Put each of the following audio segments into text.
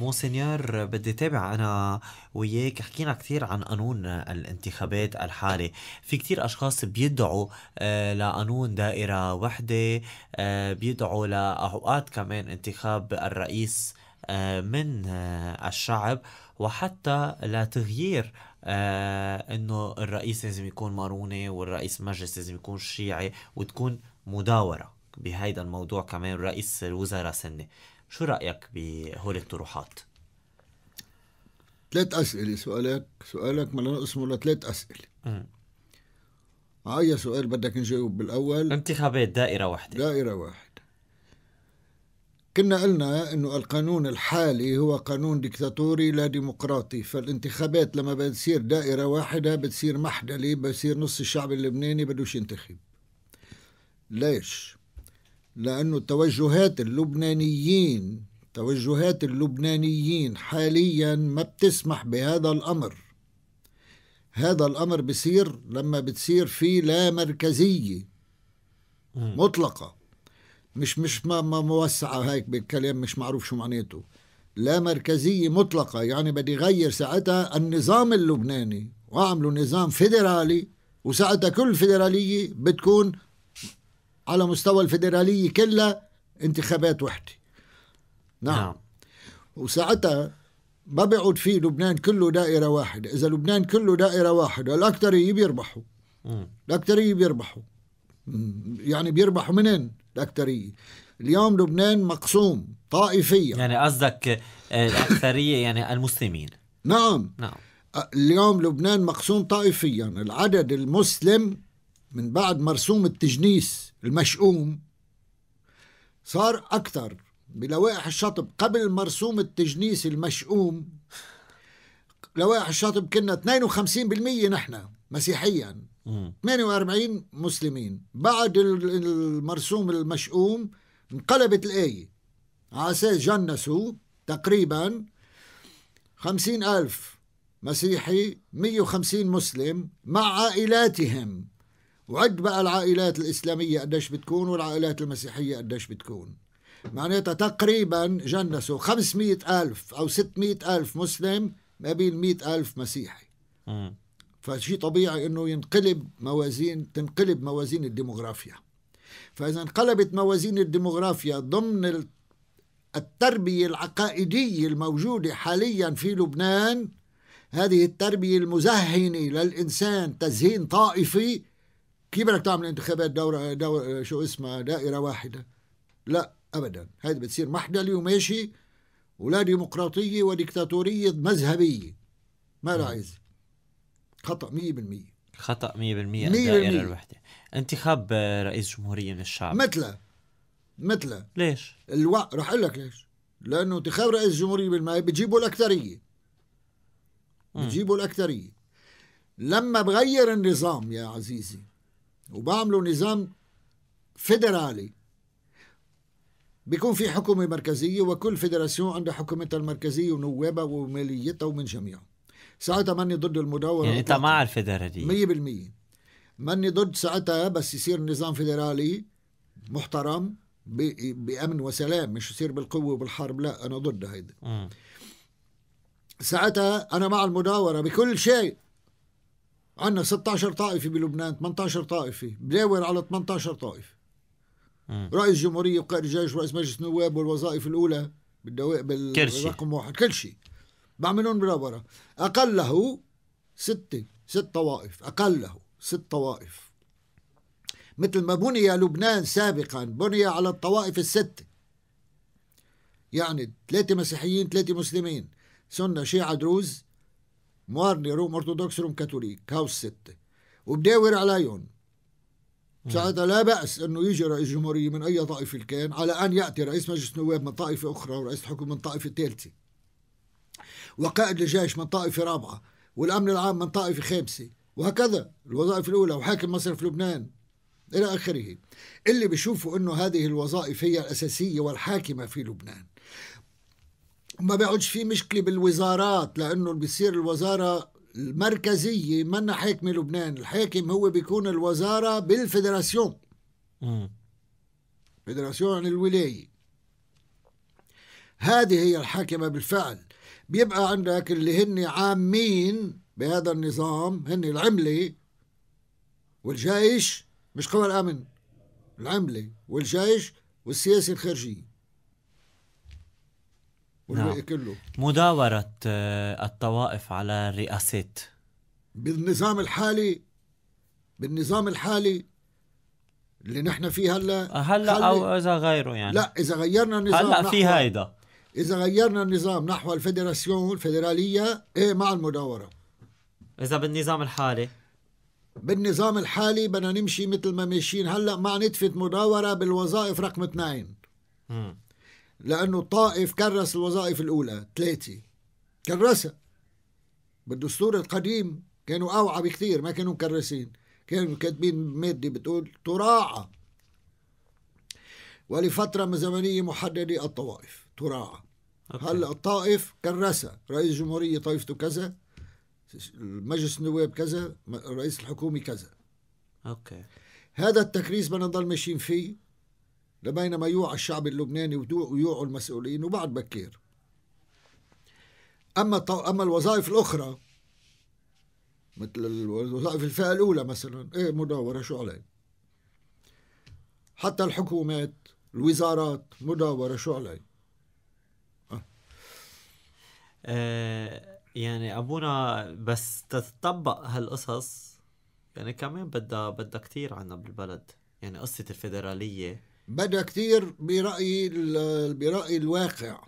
مونسينيور بدي تابع انا وياك حكينا كثير عن قانون الانتخابات الحالي في كثير اشخاص بيدعوا آه، لقانون دائره وحده آه، بيدعوا لاوقات كمان انتخاب الرئيس آه، من الشعب وحتى لتغيير انه الرئيس لازم يكون ماروني والرئيس مجلس لازم يكون شيعي وتكون مداوره بهيدا الموضوع كمان رئيس الوزراء سنه شو رأيك بهول الطروحات؟ ثلاث أسئلة سؤالك سؤالك بدنا نقسمه لثلاث أسئلة م. أي سؤال بدك نجاوب بالأول انتخابات دائرة واحدة دائرة واحدة كنا قلنا أنه القانون الحالي هو قانون ديكتاتوري لا ديمقراطي فالانتخابات لما بتصير دائرة واحدة بتصير محدلة بصير نص الشعب اللبناني بدوش ينتخب ليش؟ لأنه توجهات اللبنانيين توجهات اللبنانيين حاليا ما بتسمح بهذا الأمر هذا الأمر بصير لما بتصير في لا مركزية مطلقة مش مش ما, ما موسعة هيك بالكلام مش معروف شو معناته لا مركزية مطلقة يعني بدي غير ساعتها النظام اللبناني وأعمله نظام فيدرالي وساعتها كل فيدرالية بتكون على مستوى الفيدرالية كلها انتخابات وحدة نعم, نعم. وساعتها ما بيعود في لبنان كله دائرة واحدة إذا لبنان كله دائرة واحدة الأكترية بيربحوا الأكترية بيربحوا يعني بيربحوا منين الأكترية اليوم لبنان مقسوم طائفيا يعني قصدك الأكثرية يعني المسلمين نعم نعم اليوم لبنان مقسوم طائفيا العدد المسلم من بعد مرسوم التجنيس المشؤوم صار أكثر بلوائح الشطب قبل مرسوم التجنيس المشؤوم لوائح الشطب كنا 52% نحن مسيحيا 48 مسلمين بعد المرسوم المشؤوم انقلبت الآية على أساس جنسوا تقريبا 50 ألف مسيحي 150 مسلم مع عائلاتهم وعد بقى العائلات الإسلامية قديش بتكون والعائلات المسيحية قديش بتكون معناتها تقريبا جنسوا 500 ألف أو 600 ألف مسلم ما بين 100 ألف مسيحي فشي طبيعي انه ينقلب موازين تنقلب موازين الديموغرافيا فاذا انقلبت موازين الديموغرافيا ضمن التربيه العقائديه الموجوده حاليا في لبنان هذه التربيه المزهنه للانسان تزهين طائفي كيف بدك تعمل انتخابات دورة دورة شو اسمها دائرة واحدة لا أبدا هذه بتصير محدلة وماشي ولا ديمقراطية وديكتاتورية مذهبية ما لها نعم. عايز خطأ مية بالمية خطأ 100% الدائرة الوحدة انتخاب آه، رئيس جمهورية من الشعب مثله مثله ليش؟ الو... رح اقول لك ليش لأنه انتخاب رئيس جمهورية بالماء بتجيبوا الأكثرية بتجيبوا الأكثرية لما بغير النظام يا عزيزي وبعملوا نظام فيدرالي بيكون في حكومة مركزية وكل فيدراسيون عندها حكومتها المركزية ونوابها وماليتها ومن جميعهم ساعتها ماني ضد المداولة يعني انت مع الفيدرالية مية بالمية ماني ضد ساعتها بس يصير نظام فيدرالي محترم بأمن وسلام مش يصير بالقوة وبالحرب لا أنا ضد هيدا ساعتها أنا مع المداورة بكل شيء عندنا 16 طائفه بلبنان 18 طائفه بلاور على 18 طائفه رئيس جمهورية وقائد الجيش ورئيس مجلس النواب والوظائف الأولى بالدواء بالرقم واحد كل شيء بعملون أقل أقله ستة ست طوائف أقله ست طوائف مثل ما بني لبنان سابقا بني على الطوائف الستة يعني ثلاثة مسيحيين ثلاثة مسلمين سنة شيعة دروز مهرني روم ارثوذكس روم كاثوليك هاو الستة وبداور عليهم ساعتها لا بأس انه يجي رئيس جمهورية من اي طائفة كان على ان ياتي رئيس مجلس نواب من طائفة اخرى ورئيس الحكم من طائفة ثالثة وقائد الجيش من طائفة رابعة والامن العام من طائفة خامسة وهكذا الوظائف الاولى وحاكم مصرف لبنان الى اخره اللي بيشوفوا انه هذه الوظائف هي الاساسية والحاكمة في لبنان ما بيعودش في مشكله بالوزارات لانه بيصير الوزاره المركزيه منا حاكمه لبنان الحاكم هو بيكون الوزاره بالفيدراسيون فدراسيون يعني الولايه هذه هي الحاكمه بالفعل بيبقى عندك اللي هن عامين بهذا النظام هن العمله والجيش مش قوى الامن العمله والجيش والسياسه الخارجيه والباقي نعم. كله مداورة آه، الطوائف على الرئاسات بالنظام الحالي بالنظام الحالي اللي نحن فيه هلا هلا او اذا غيره يعني لا اذا غيرنا النظام هلا في هيدا اذا غيرنا النظام نحو الفيدراسيون الفيدراليه ايه مع المداوره اذا بالنظام الحالي بالنظام الحالي بدنا نمشي مثل ما ماشيين هلا مع نتفه مداوره بالوظائف رقم اثنين لأنه الطائف كرس الوظائف الأولى ثلاثة كرسها بالدستور القديم كانوا أوعى بكثير ما كانوا مكرسين كانوا كاتبين مادة بتقول تراعى ولفترة زمنية محددة الطوائف تراعى هلا الطائف كرسها رئيس الجمهورية طائفته كذا مجلس النواب كذا رئيس الحكومة كذا اوكي هذا التكريس بدنا نضل ماشيين فيه لبينما يوعى الشعب اللبناني ويوعوا المسؤولين وبعد بكير أما أما الوظائف الأخرى مثل الوظائف الفئة الأولى مثلا إيه مداورة شو علي حتى الحكومات الوزارات مداورة شو علي أه. يعني أبونا بس تتطبق هالقصص يعني كمان بدها بدها كثير عنا بالبلد يعني قصة الفيدرالية بدا كثير برايي برايي الواقع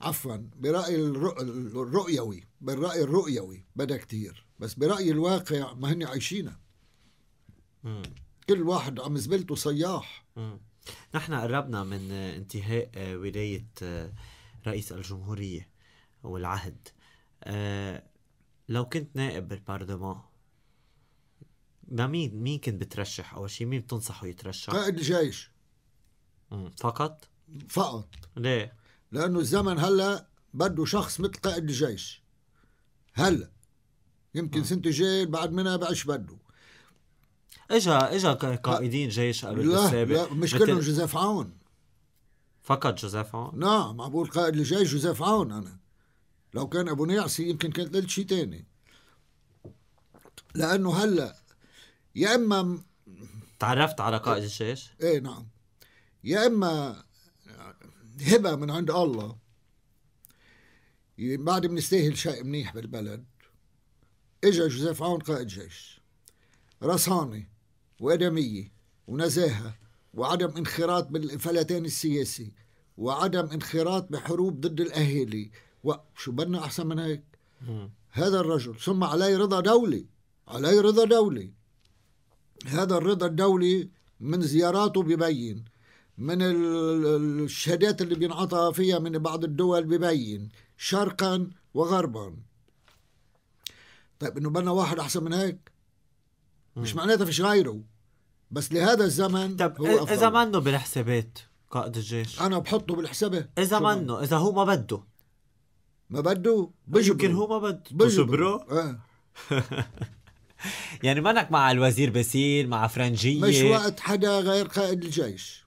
عفوا برايي الرؤيوي بالراي الرؤيوي بدا كثير بس برايي الواقع ما هن عايشينها كل واحد عم زبلته صياح نحن قربنا من انتهاء ولايه آه، رئيس الجمهوريه والعهد آه، لو كنت نائب بالبرلمان لمين مين كنت بترشح اول شيء مين بتنصحه يترشح؟ قائد الجيش فقط؟ فقط ليه؟ لأنه الزمن هلا بده شخص مثل قائد الجيش هلا يمكن آه. سنة الجاي بعد منها بعش بده اجا اجا قائدين جيش قبل لا السابق لا مش مثل... كلهم جوزيف عون فقط جوزيف عون نعم بقول قائد الجيش جوزيف عون انا لو كان ابو نيعسي يمكن كان قلت شيء ثاني لانه هلا يا اما تعرفت على قائد الجيش؟ ايه نعم يا اما هبه من عند الله بعد بنستاهل شيء منيح بالبلد اجى جوزيف عون قائد جيش رصانه وادميه ونزاهه وعدم انخراط بالفلتان السياسي وعدم انخراط بحروب ضد الاهالي وشو بدنا احسن من هيك هذا الرجل ثم عليه رضا دولي عليه رضا دولي هذا الرضا الدولي من زياراته ببين من الشهادات اللي بينعطى فيها من بعض الدول ببين شرقا وغربا طيب انه بنا واحد احسن من هيك مش معناتها فيش غيره بس لهذا الزمن طيب هو أفضل. اذا منه بالحسابات قائد الجيش انا بحطه بالحسابات اذا منه اذا هو ما بده ما بده بجبره يمكن هو ما بده بجبره اه يعني منك مع الوزير بسير مع فرنجيه مش وقت حدا غير قائد الجيش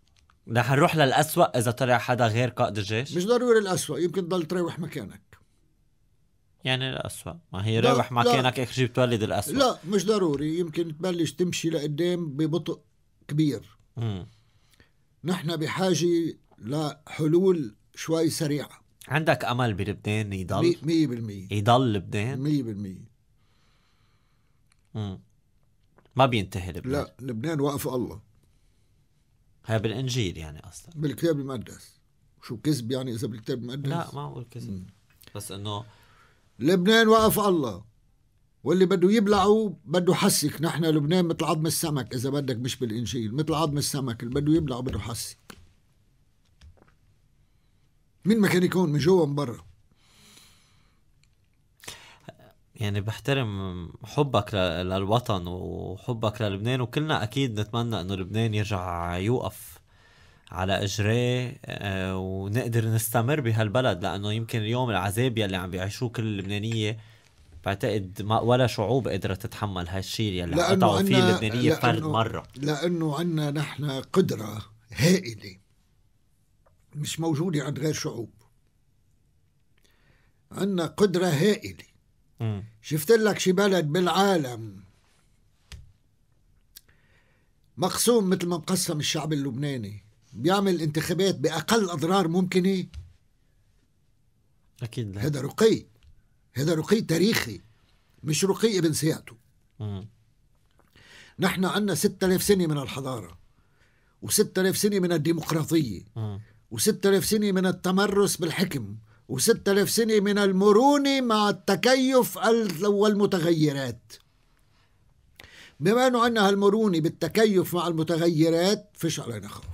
رح نروح للأسوأ إذا طلع حدا غير قائد الجيش مش ضروري الأسوأ يمكن تضل تروح مكانك يعني الأسوأ ما هي روح مكانك اخر شي بتولد الأسوأ لا مش ضروري يمكن تبلش تمشي لقدام ببطء كبير مم. نحن بحاجة لحلول شوي سريعة عندك أمل بلبنان يضل؟ 100% يضل لبنان؟ 100% ما بينتهي لبنان لا لبنان وقف الله هاي بالانجيل يعني اصلا بالكتاب المقدس شو كذب يعني اذا بالكتاب المقدس لا ما بقول كذب بس انه لبنان وقف الله واللي بده يبلعه بده حسك نحن لبنان مثل عظم السمك اذا بدك مش بالانجيل مثل عظم السمك اللي بده يبلعه بده حسك مين ما كان يكون من جوا من برا يعني بحترم حبك للوطن وحبك للبنان وكلنا اكيد نتمنى انه لبنان يرجع يوقف على اجريه آه، ونقدر نستمر بهالبلد لانه يمكن اليوم العذاب يلي عم بيعيشوه كل اللبنانيه بعتقد ما ولا شعوب قدرت تتحمل هالشيء يلي قطعوا فيه اللبنانيه فرد مره لانه عندنا نحن قدره هائله مش موجوده عند غير شعوب عندنا قدره هائله شفت لك شي بلد بالعالم مقسوم مثل ما مقسم الشعب اللبناني بيعمل انتخابات باقل اضرار ممكنه اكيد لا. هذا رقي هذا رقي تاريخي مش رقي ابن سياقته نحن عندنا 6000 سنه من الحضاره و6000 سنه من الديمقراطيه و6000 سنه من التمرس بالحكم وستة آلاف سنة من المرونة مع التكيف والمتغيرات بما أنه عندنا هالمرونة بالتكيف مع المتغيرات فيش علينا خوف